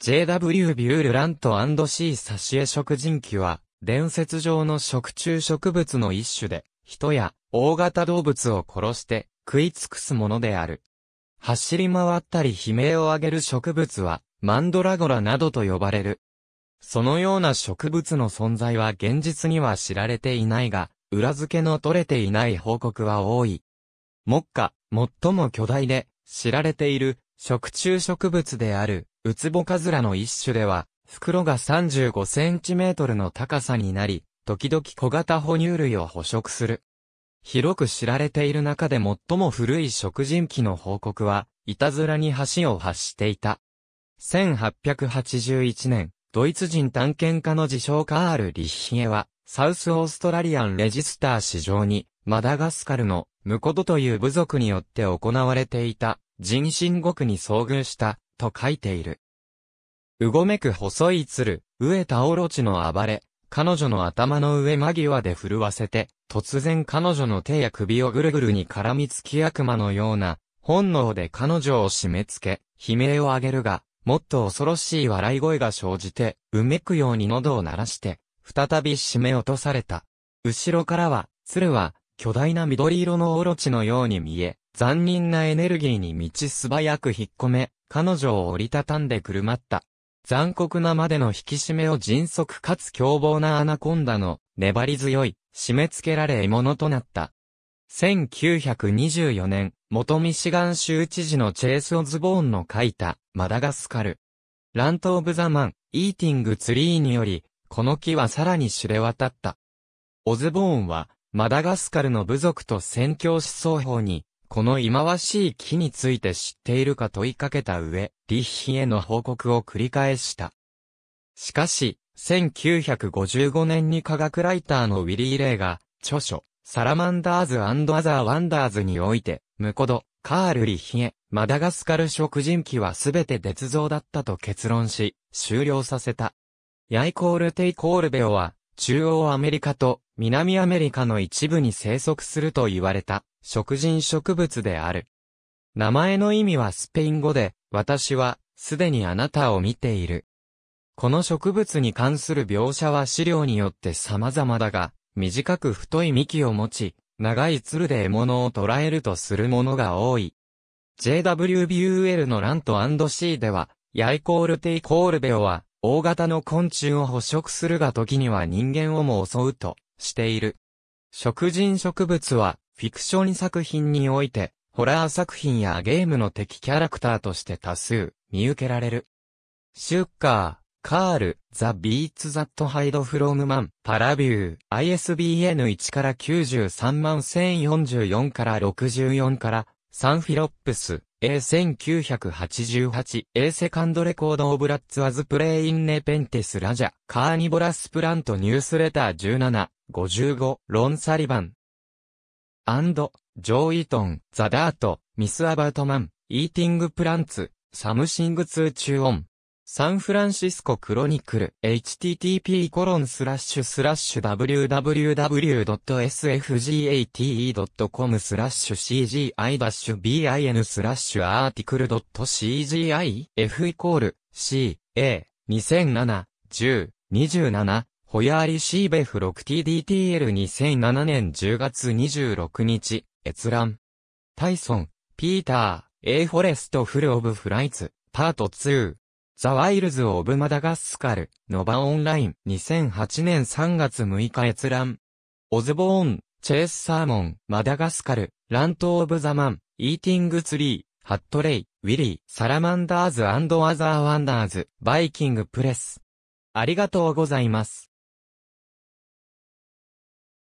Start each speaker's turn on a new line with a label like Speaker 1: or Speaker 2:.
Speaker 1: JW ビュールラント &C サシエ食人鬼は、伝説上の食虫植物の一種で、人や大型動物を殺して食い尽くすものである。走り回ったり悲鳴を上げる植物は、マンドラゴラなどと呼ばれる。そのような植物の存在は現実には知られていないが、裏付けの取れていない報告は多い。目下、最も巨大で、知られている、食虫植物である、ウツボカズラの一種では、袋が35センチメートルの高さになり、時々小型哺乳類を捕食する。広く知られている中で最も古い食人鬼の報告は、いたずらに橋を発していた。1881年、ドイツ人探検家の自称カール・リッヒエは、サウスオーストラリアンレジスター市場に、マダガスカルのムコドという部族によって行われていた人身獄に遭遇したと書いている。うごめく細い鶴、植えたオロチの暴れ、彼女の頭の上間際で震わせて、突然彼女の手や首をぐるぐるに絡みつき悪魔のような、本能で彼女を締め付け、悲鳴を上げるが、もっと恐ろしい笑い声が生じて、うめくように喉を鳴らして、再び締め落とされた。後ろからは、鶴は、巨大な緑色のオロチのように見え、残忍なエネルギーに満ち素早く引っ込め、彼女を折りたたんでくるまった。残酷なまでの引き締めを迅速かつ凶暴なアナコンダの粘り強い、締め付けられ獲物となった。1924年、元ミシガン州知事のチェイス・オズボーンの書いた、マダガスカル。ラント・オブ・ザ・マン、イーティング・ツリーにより、この木はさらに知れ渡った。オズボーンは、マダガスカルの部族と宣教思想法に、この忌まわしい木について知っているか問いかけた上、立ヒへの報告を繰り返した。しかし、1955年に科学ライターのウィリー・レイが、著書、サラマンダーズアザー・ワンダーズにおいて、ムコド、カール・リヒエ、マダガスカル食人鬼はすべて鉄造だったと結論し、終了させた。ヤイコール・テイコールベオは、中央アメリカと南アメリカの一部に生息すると言われた。食人植物である。名前の意味はスペイン語で、私は、すでにあなたを見ている。この植物に関する描写は資料によって様々だが、短く太い幹を持ち、長い鶴で獲物を捕らえるとするものが多い。JWBUL のラント &C では、ヤイコールテイコールベオは、大型の昆虫を捕食するが時には人間をも襲うと、している。食人植物は、フィクション作品において、ホラー作品やゲームの敵キャラクターとして多数、見受けられる。シュッカー、カール、ザ・ビーツ・ザット・ハイド・フロム・マン、パラビュー、ISBN1 から93万1044から64から、サンフィロップス、A1988、A セカンドレコード・オブ・ラッツ・アズ・プレイ・イン・ネ・ペンテス・ラジャ、カーニボラス・プラント・ニュースレター17、55、ロン・サリバン、アンド、ジョー・イトン、ザ・ダート、ミス・アバートマン、イーティング・プランツ、サムシングツー・チ通オン。サンフランシスコクロニクル、http コロンスラッシュスラッシュ www.sfgate.com スラッシュ cgi-bin スラッシュアーティクル .cgi f イコール c a 2007 10 27ホヤーリシーベフ 6TDTL2007 年10月26日、閲覧。タイソン、ピーター、エイフォレストフルオブフライツ、パート2。ザワイルズオブマダガスカル、ノバオンライン、2008年3月6日閲覧。オズボーン、チェイスサーモン、マダガスカル、ラントオブザマン、イーティングツリー、ハットレイ、ウィリー、サラマンダーズアザーワンダーズ、バイキングプレス。ありがとうございます。